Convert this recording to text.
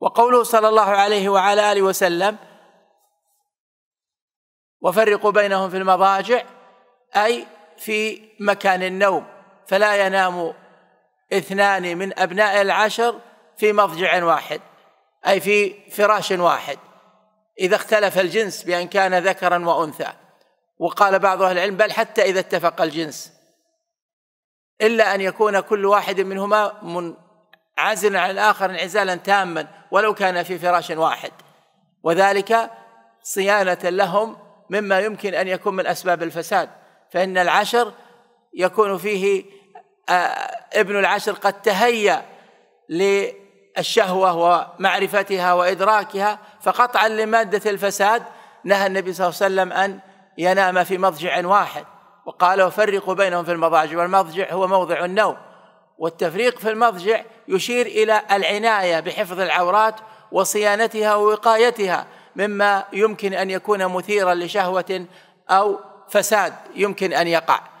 وقوله صلى الله عليه وعلى آله وسلم وفرقوا بينهم في المضاجع أي في مكان النوم فلا ينام اثنان من أبناء العشر في مضجع واحد أي في فراش واحد إذا اختلف الجنس بأن كان ذكرا وأنثى وقال بعض أهل العلم بل حتى إذا اتفق الجنس إلا أن يكون كل واحد منهما من عازلا عن الآخر انعزالا تاما ولو كان في فراش واحد وذلك صيانة لهم مما يمكن أن يكون من أسباب الفساد فإن العشر يكون فيه آه، ابن العشر قد تهيأ للشهوة ومعرفتها وإدراكها فقطعا لمادة الفساد نهى النبي صلى الله عليه وسلم أن ينام في مضجع واحد وقال وفرقوا بينهم في المضاجع والمضجع هو موضع النوم والتفريق في المضجع يشير إلى العناية بحفظ العورات وصيانتها ووقايتها مما يمكن أن يكون مثيرا لشهوة أو فساد يمكن أن يقع